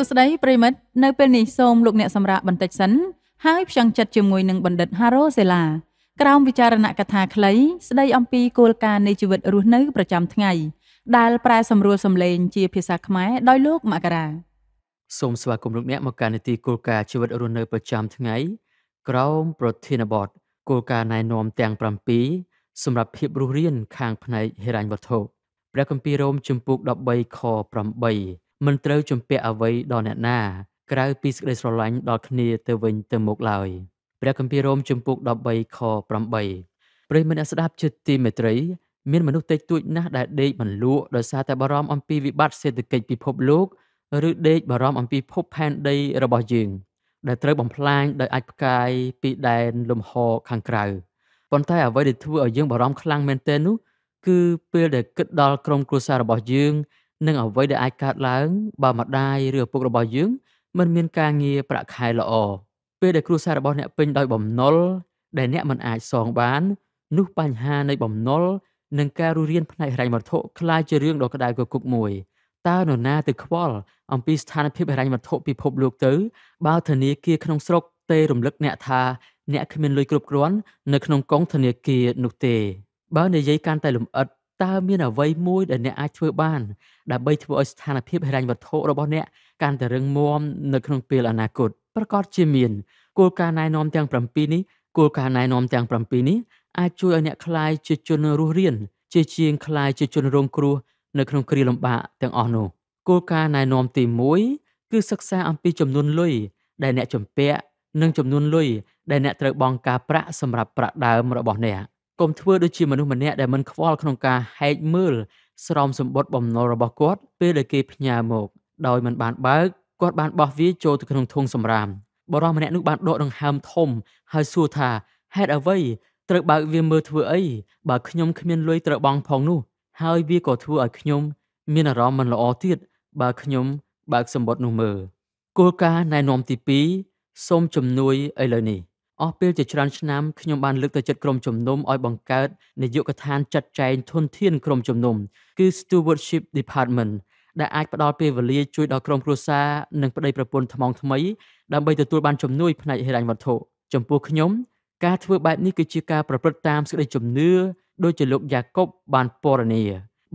សួស្តីប្រិមិត្តនៅពេលនេះសូមលោកអ្នកសម្រាប់បន្តិចសិន ហើយផ្ចង់ចិត្តជាមួយនឹងបណ្ឌិត Haro Sela ក្រោមវិចារណកថាខ្លីស្ដីអំពីគោលការណ៍នៃជីវិតរស់នៅប្រចាំថ្ងៃដែលប្រែសម្រួលសម្លេងជាភាសាខ្មែរដោយលោកមករាសូមស្វាគមន៍លោកអ្នកមកកាន់នីតិគោលការណ៍ជីវិតរស់នៅប្រចាំថ្ងៃក្រោមប្រធានបទគោលការណ៍ណែនាំទាំង7សម្រាប់ភាពរស់រានខាងផ្នែកហិរញ្ញវត្ថុព្រះគម្ពីររ៉ូមជំពូក13ខ8មិនត្រូវជំពាក់អ្វីដល់អ្នកណា ក្រៅពីសេចក្តីស្រឡាញ់ដល់គ្នា ទៅវិញ ទៅមកឡើយព្រះគម្ពីររ៉ូមជំពូក13ខ8ប្រិយមិត្តអ្នកស្ដាប់ជាទីមេត្រីមានមនុស្សតិចតួច ណាស់ដែលដេកមិនលក់ដោយសារតែបារម្ភអំពីវិបត្តិសេដ្ឋកិច្ចពិភពលោកឬដេកបារម្ភអំពីភពផែនដីរបស់យើងដែលត្រូវបំផ្លាញដោយអាចផ្កាយពីដែនលំហខាងក្រៅប៉ុន្តែអ្វីដែលធ្វើឲ្យយើងបារម្ភខ្លាំងមែនទែននោះគឺពេលដែលគិតដល់ក្រុមគ្រួសាររបស់យើងនិងអ្វីដែលអាចកើតឡើងបើម្ដាយឬឪពុករបស់យើងមិនមានការងារប្រាក់ខែល្អពេលដែលគ្រួសាររបស់អ្នកពេញដោយបំណុលដែលអ្នកមិនអាចសងបាន នោះបញ្ហានៃបំណុលនិងការរស់រានផ្នែកហិរញ្ញវត្ថុคล้ายជារឿងដ៏ក្តៅគគុកមួយតើនរណាទៅខ្វល់អំពីស្ថានភាពហិរញ្ញវត្ថុពិភពលោកទៅបើធនាគារក្នុងស្រុកទេរំលឹកអ្នកថាអ្នកគ្មានលុយគ្រប់គ្រាន់នៅក្នុងកងធនាគារនោះទេបើនិយាយកាន់តែលម្អិតតើមានអ្វីមួយដែលអ្នកអាចធ្វើបានដើម្បីធ្វើឲ្យស្ថានភាពហិរញ្ញវត្ថុរបស់ អ្នកកាន់តែរឹងមាំនៅក្នុងពេលអនាគតប្រកាសជាមានគោលការណ៍ណែនាំទាំង7នេះគោលការណ៍ណែនាំទាំង7នេះអាចជួយឲ្យអ្នកខ្លាយជាជនរស់រានជាជាងខ្លាយជាជនរងគ្រោះនៅក្នុងគ្រាលំបាកទាំងអស់នោះគោលការណ៍ណែនាំទី1គឺសិក្សាអំពីចំនួនលុយដែលអ្នកជំពាក់និងចំនួនលុយដែលអ្នកត្រូវបង់ការប្រាក់សម្រាប់ប្រាក់ដើមរបស់អ្នកកុំធ្វើដូចជាមនុស្សម្នាក់ដែលមិនខ្វល់ក្នុងការហែកមើលស្រោមសម្បត្តិបំណុលរបស់គាត់ ពេលដែលគេផ្ញើមកដោយមិនបានបើកគាត់បានបោះវាចូលទៅក្នុងធុងសំរាម បរិសម្នាក់នោះបានដកដង្ហើមធំហើយសួរថាហេតុអ្វីត្រូវបើកវាមើលធ្វើអីបើខ្ញុំគ្មានលុយត្រូវបង់ផងនោះ ហើយវាក៏ធ្វើឲ្យខ្ញុំ មានអារម្មណ៍មិនល្អទៀតបើខ្ញុំបើកសម្បត្តិនោះមើលគោលការណ៍ណែនាំទី2សូមជំនួយឥឡូវនេះអស់ពេលជាច្រើនឆ្នាំខ្ញុំបានលើកទៅចិត្តក្រុមជំនុំឲ្យបង្កើតនាយកដ្ឋានចាត់ចែងធនធានក្រុមជំនុំគឺ Stewardship Department ដែលអាចផ្ដល់ពេលវេលាជួយដល់ក្រុមគ្រួសារនិងប្តីប្រពន្ធថ្មងថ្មីដើម្បីទទួលបានជំនួយផ្នែកហិរញ្ញវត្ថុចំពោះខ្ញុំ ការធ្វើបែបនេះគឺជាការប្រព្រឹត្តតាមសេចក្តីជំនឿដោយជាលោកយ៉ាកុបបានពណ៌នា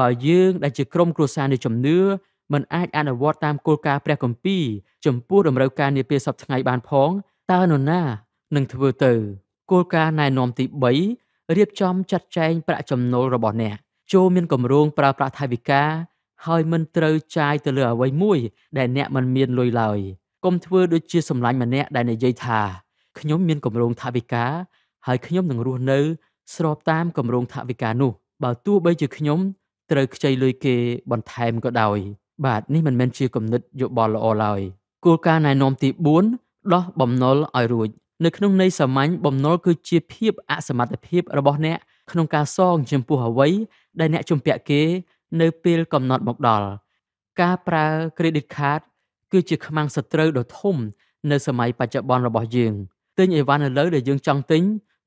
បើយើងដែលជាក្រុមគ្រួសារនៃជំនឿមិនអាចអនុវត្តតាមគោលការណ៍ព្រះគម្ពីរចំពោះតម្រូវការនាពេលសប្តាហ៍ថ្ងៃបានផងតើនរណានឹងធ្វើទៅគោលការណ៍ណែនាំទី3រៀបចំចាត់ចែងប្រាក់ចំណូលរបស់អ្នកចូលមានគម្រោងប្រើប្រាស់ថវិកាហើយមិនត្រូវចាយទៅលើអ្វីមួយដែលអ្នកមិនមានលុយឡើយកុំធ្វើដូចជាសម្លាញ់ម្នាក់ដែលនិយាយថាខ្ញុំមានគម្រោងថវិកាហើយខ្ញុំនឹងរស់នៅស្របតាមគម្រោងថវិកានោះ បើទោះបីជាខ្ញុំត្រូវខ្ចីលុយគេបន្ថែមក៏ដោយ បាទនេះមិនមែនជាគំនិតយោបល់ល្អឡើយគោលការណ៍ណែនាំទី4ដោះបំណុលឲ្យរួចនៅក្នុងន័យសាមញ្ញបំណុលគឺជាភាពអសមត្ថភាពរបស់អ្នកក្នុងការសងចំពោះអ្វីដែលអ្នក ជំពាក់គេ នៅពេលកំណត់មកដល់ការប្រើ credit card គឺជាខ្មាំងសត្រូវដ៏ធំនៅ សម័យបច្ចុប្បន្នរបស់យើងទិញអីវ៉ាន់ឥឡូវដែលយើងចង់ទិញ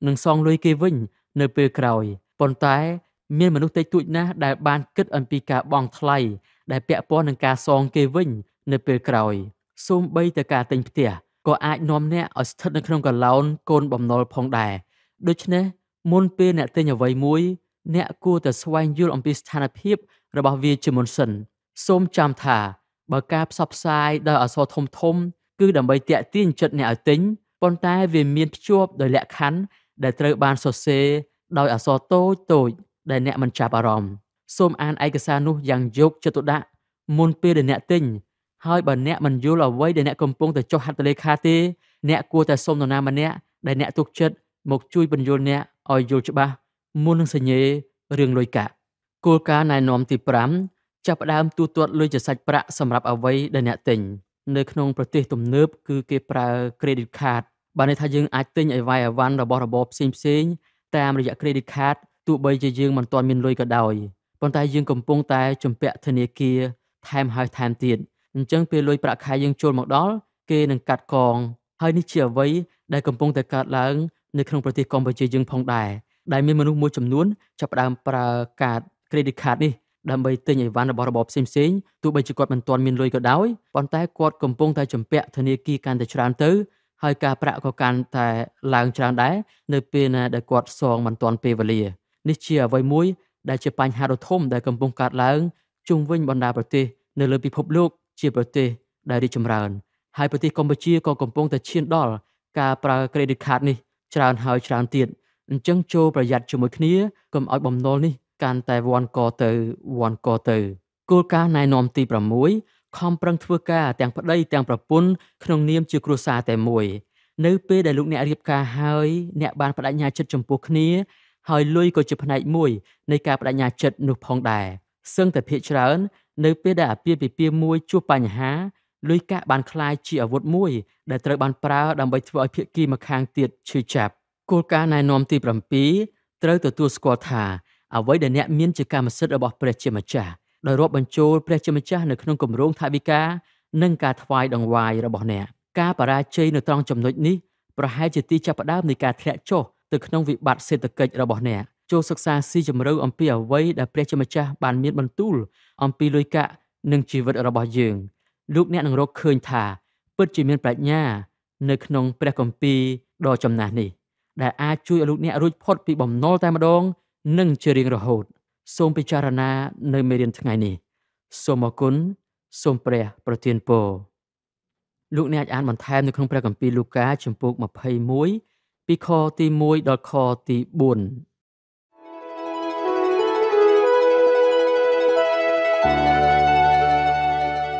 នឹងសងលុយគេវិញ នៅពេលក្រោយប៉ុន្តែមានមនុស្សតិចតួចណាស់ដែល បានគិតអំពីការបង់ថ្លៃដែលពាក់ព័ន្ធនឹងការសងគេវិញ នៅពេលក្រោយសូម្បីតែការទិញផ្ទះក៏អាចនាំអ្នកឲ្យស្ថិតនៅក្នុងកឡោនគោលបំណុលផងដែរដូច្នេះមុនពេលអ្នកទិញអ្វីមួយអ្នកគួរតែស្វែងយល់អំពីស្ថានភាពរបស់វាជាមុនសិនសូមចាំថាបើការផ្សព្វផ្សាយដោយអសរធំធំគឺដើម្បីទាក់ទាញចិត្តអ្នកឲ្យទិញប៉ុន្តែវាមានភ្ជាប់ដោយលក្ខខណ្ឌដែលត្រូវបានសរសេរដោយអសរតូចតូចដែលអ្នកមិនចាប់អារម្មណ៍សូមអានឯកសារនោះយ៉ាងយកចិត្តទុកដាក់មុនពេលដែលអ្នកទិញហើយបើអ្នកមិនយល់អ្វីដែលអ្នកកំពុងតែចុះហត្ថលេខាទេអ្នកគួរតែសុំនរណាម្នាក់ដែលអ្នកទុកចិត្ត មកជួយបញ្យល់អ្នកឲ្យយល់ច្បាស់មុននឹងសញ្ញេរឿងលុយកាក់គោលការណ៍ណែនាំទី5ចាប់ផ្ដើមទូទាត់លុយជាសាច់ប្រាក់សម្រាប់អ្វីដែលអ្នកទិញនៅក្នុងប្រទេសទំនើបគឺគេប្រើ credit card បានន័យថាយើងអាចទិញអីវ៉ៃអីវ៉ាន់របស់របរផ្សេងផ្សេងតាមរយៈ credit card ទោះបីជាយើងមិនទាន់មានលុយក៏ដោយប៉ុន្តែយើងកំពុងតែជំពាក់ធនាគារថែមហើយថែមទៀតអញ្ចឹងពេលលុយប្រាក់ខែយើងចូលមកដល់គេនឹងកាត់កងហើយនេះជាអ្វីដែលកំពុងតែកើតឡើងនៅក្នុងប្រទេសកម្ពុជាយើងផងដែរដែលមានមនុស្សមួយចំនួនចាប់ផ្ដើមប្រើកាត credit card នេះដើម្បីទិញអីវ៉ាន់របស់របបផ្សេងៗទោះបីជាគាត់មិនទាន់មានលុយក៏ដោយប៉ុន្តែគាត់កំពុងតែជំពាក់ធនាគារកាន់តែច្រើនទៅហើយការប្រាក់ក៏កាន់តែឡើងច្រើនដែរនៅពេលណាដែលគាត់សងមិនទាន់ពេលវេលានេះជាអ្វីមួយដែលជាបញ្ហាដ៏ធំដែលកំពុងកើតឡើងជុំវិញបណ្ដាប្រទេសនៅលើពិភពលោកជាប្រទេសដែលរីកចម្រើនហើយប្រទេសកម្ពុជាក៏កំពុងតែឈានដល់ការប្រើ credit card នេះច្រើនហើយច្រើនទៀតអញ្ចឹងចូលប្រយ័ត្នជាមួយគ្នាកុំឲ្យបំណុលនេះកាន់តែវាន់កទៅវាន់កទៅគោលការណ៍ណែនាំទី6ខំប្រឹងធ្វើការទាំងប្តីទាំងប្រពន្ធក្នុងនាមជាគ្រួសារតែមួយនៅពេលដែលលោកអ្នករៀបការហើយ អ្នកបានបដិញ្ញាចិត្តចំពោះគ្នាហើយលុយក៏ជាផ្នែក មួយនៃការបដិញ្ញាចិត្តនោះផងដែរសឹងតែភាកច្រើននៅពេលដែលអាពាហ៍ពិពាហ៍មួយជួបបញ្ហាលុយកាក់បានក្លាយជាអាវុធមួយដែលត្រូវបានប្រើដើម្បីធ្វើឲ្យភាគីម្ខាងទៀតឈឺចាប់គោលការណ៍ណែនាំទី7ត្រូវទទួលស្គាល់ថាអ្វីដែលអ្នកមានជាកម្មសិទ្ធិរបស់ព្រះជាម្ចាស់ដោយរាប់បញ្ចូលព្រះជាម្ចាស់នៅក្នុងគម្រោងថាវិការនិងការថ្វាយដង្វាយរបស់អ្នក ការបរាជ័យនៅត្រង់ចំណុចនេះប្រហែលជាទីចាប់ផ្ដើមនៃការធ្លាក់ចុះទៅក្នុងវិបត្តិសេដ្ឋកិច្ចរបស់អ្នកចូលសិក្សាស៊ីជម្រៅអំពីអ្វីដែលព្រះជាម្ចាស់បាន មានបន្ទូល អំពីលុយកាក់និងជីវិតរបស់យើង លោក អ្នកនឹងរកឃើញថា ពិតជាមានប្រាជ្ញា នៅក្នុង ព្រះគម្ពីរដ៏ចំណាស់នេះដែលអាចជួយឲ្យលោកអ្នករួចផុតពីបំណុលតែម្ដងនិងជារៀងរហូត សូមពិចារណា នៅមេរៀនថ្ងៃនេះ សូមអរគុណសូមព្រះប្រទានពរលោកអ្នកអាចអានបន្ថែមនៅក្នុងព្រះគម្ពីរលូកាជំពូក21ពីខទី1ដល់ខទី4